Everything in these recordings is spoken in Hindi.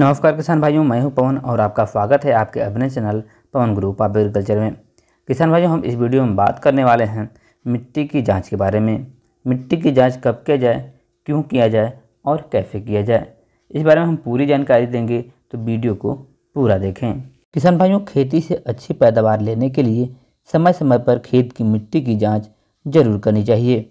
नमस्कार किसान भाइयों मैं हूं पवन और आपका स्वागत है आपके अपने channel Pawan group of agriculture में किसान भाइयों हम इस वीडियो में बात करने वाले हैं मिट्टी की जांच के बारे में मिट्टी की जांच कब किया जाए क्यों किया जाए और कैसे किया जाए इस बारे में हम पूरी जानकारी देंगे तो वीडियो को पूरा देखें किसान भाइयों खेती से अच्छी पैदावार लेने के लिए समय समय पर खेत की मिट्टी की जाँच जरूर करनी चाहिए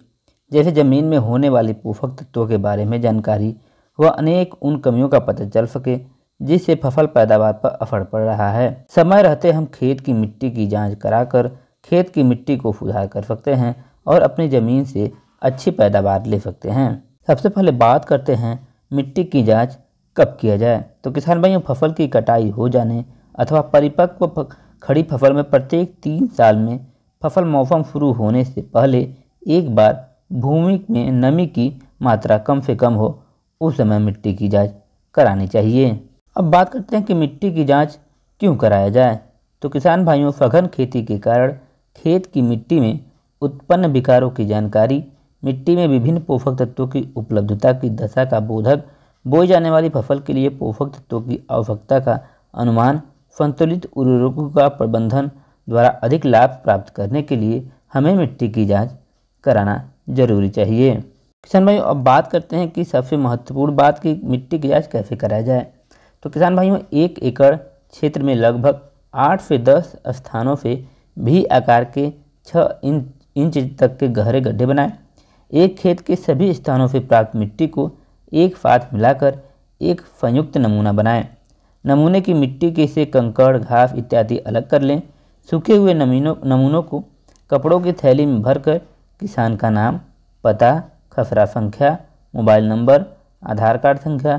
जैसे ज़मीन में होने वाले पोषक तत्वों के बारे में जानकारी व अनेक उन कमियों का पता चल सके जिससे फसल पैदावार पर असर पड़ रहा है समय रहते हम खेत की मिट्टी की जांच कराकर खेत की मिट्टी को सुधार कर सकते हैं और अपनी ज़मीन से अच्छी पैदावार ले सकते हैं सबसे पहले बात करते हैं मिट्टी की जांच कब किया जाए तो किसान भाइयों फसल की कटाई हो जाने अथवा परिपक्व खड़ी फसल में प्रत्येक तीन साल में फसल मौसम शुरू होने से पहले एक बार भूमि में नमी की मात्रा कम से कम हो उस समय मिट्टी की जाँच करानी चाहिए अब बात करते हैं कि मिट्टी की जाँच क्यों कराया जाए तो किसान भाइयों सघन खेती के कारण खेत की मिट्टी में उत्पन्न विकारों की जानकारी मिट्टी में विभिन्न पोषक तत्वों की उपलब्धता की दशा का बोधक बोई जाने वाली फसल के लिए पोषक तत्वों की आवश्यकता का अनुमान संतुलित उर्वरकों का प्रबंधन द्वारा अधिक लाभ प्राप्त करने के लिए हमें मिट्टी की जांच कराना जरूरी चाहिए किसान भाइयों अब बात करते हैं कि सबसे महत्वपूर्ण बात कि मिट्टी की जांच कैसे कराया जाए तो किसान भाइयों एक एकड़ क्षेत्र में लगभग आठ से दस स्थानों से भी आकार के छः इंच इंच तक के गहरे गड्ढे बनाएं एक खेत के सभी स्थानों से प्राप्त मिट्टी को एक साथ मिलाकर एक संयुक्त नमूना बनाएं नमूने की मिट्टी के से कंकड़ घास इत्यादि अलग कर लें सूखे हुए नमूनों नमूनों को कपड़ों की थैली में भरकर किसान का नाम पता खसरा संख्या मोबाइल नंबर आधार कार्ड संख्या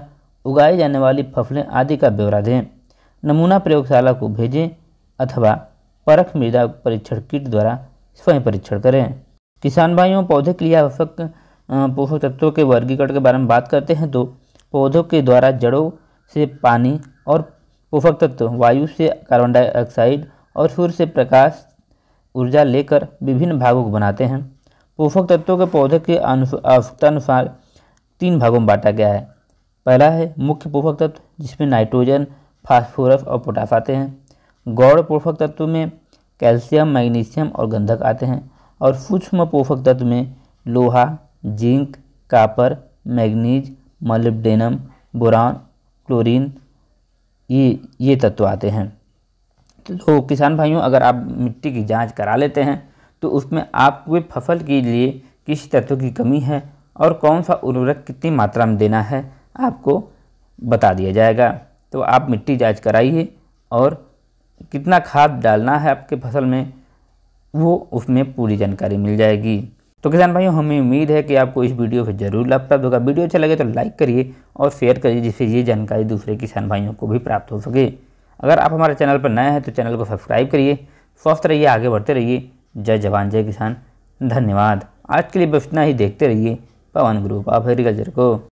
उगाई जाने वाली फसलें आदि का ब्यौरा दें नमूना प्रयोगशाला को भेजें अथवा परख मृदा परीक्षण किट द्वारा स्वयं परीक्षण करें किसान भाइयों पौधे के लिए आवश्यक पोषक तत्वों के वर्गीकरण के बारे में बात करते हैं तो पौधों के द्वारा जड़ों से पानी और पोषक तत्व वायु से कार्बन डाइऑक्साइड और सूर्य से प्रकाश ऊर्जा लेकर विभिन्न भागों को बनाते हैं पोषक तत्वों के पौधे के आवश्यकता अनुसार तीन भागों में बांटा गया है पहला है मुख्य पोषक तत्व जिसमें नाइट्रोजन फास्फोरस और पोटास आते हैं गौड़ पोषक तत्व में कैल्शियम मैग्नीशियम और गंधक आते हैं और सूक्ष्म पोषक तत्व में लोहा zinc copper manganese molybdenum boron chlorine ये ये तत्व आते हैं तो किसान भाइयों अगर आप मिट्टी की जांच करा लेते हैं तो उसमें आपके फसल के लिए किस तत्व की कमी है और कौन सा उर्वरक कितनी मात्रा में देना है आपको बता दिया जाएगा तो आप मिट्टी जांच कराइए और कितना खाद डालना है आपके फसल में वो उसमें पूरी जानकारी मिल जाएगी तो किसान भाइयों हमें उम्मीद है कि आपको इस वीडियो से जरूर लाभ प्राप्त होगा वीडियो अच्छा लगे तो लाइक करिए और शेयर करिए जिससे ये जानकारी दूसरे किसान भाइयों को भी प्राप्त हो सके अगर आप हमारे चैनल पर नए हैं तो चैनल को सब्सक्राइब करिए स्वस्थ रहिए आगे बढ़ते रहिए जय जवान जय किसान धन्यवाद आज के लिए बस इतना ही देखते रहिए पवन ग्रुप ऑफ एग्रीकल्चर को